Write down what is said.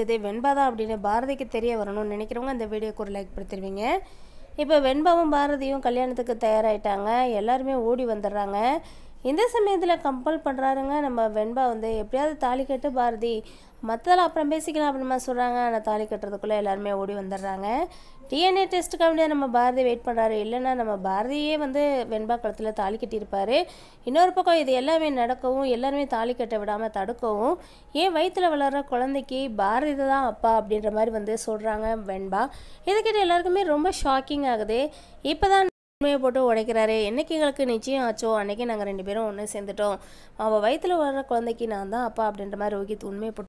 ஜெதை வெண்பாதா அப்படின்னு பாரதிக்கு தெரிய வரணும்னு நினைக்கிறவங்க இந்த வீடியோக்கு ஒரு லைக் கொடுத்துருவீங்க இப்போ வெண்பாவும் பாரதியும் கல்யாணத்துக்கு தயாராகிட்டாங்க எல்லாருமே ஓடி வந்துடுறாங்க இந்த சமயத்தில் கம்பல் பண்ணுறாருங்க நம்ம வெண்பா வந்து எப்படியாவது தாலி கட்டு பாரதி மற்றதெல்லாம் அப்புறம் பேசிக்கலாம் அப்படின்னு சொல்கிறாங்க ஆனால் தாலி கட்டுறதுக்குள்ளே எல்லாருமே ஓடி வந்துடுறாங்க டிஎன்ஏ டெஸ்ட்டுக்கு அப்படியே நம்ம பாரதி வெயிட் பண்ணுறாரு இல்லைன்னா நம்ம பாரதியே வந்து வெண்பா களத்தில் தாலி கட்டியிருப்பார் இன்னொரு பக்கம் இது எல்லாமே நடக்கவும் எல்லாருமே தாலி கட்ட விடாமல் தடுக்கவும் ஏன் வயிற்றில் வளர்கிற குழந்தைக்கு பாரதி தான் அப்பா அப்படின்ற மாதிரி வந்து சொல்கிறாங்க வெண்பா இதுக்கிட்ட எல்லாருக்குமே ரொம்ப ஷாக்கிங் ஆகுது இப்போ தான் உண்மையை போட்டு உடைக்கிறாரு என்னைக்கு எங்களுக்கு நிச்சயம் ஆச்சோ அன்னைக்கு நாங்கள் ரெண்டு பேரும் ஒன்று சேர்ந்துட்டோம் அவள் வயிற்றில் வர்ற குழந்தைக்கு நான் தான் அப்பா அப்படின்ற மாதிரி ரோஹித் உண்மையை போட்டு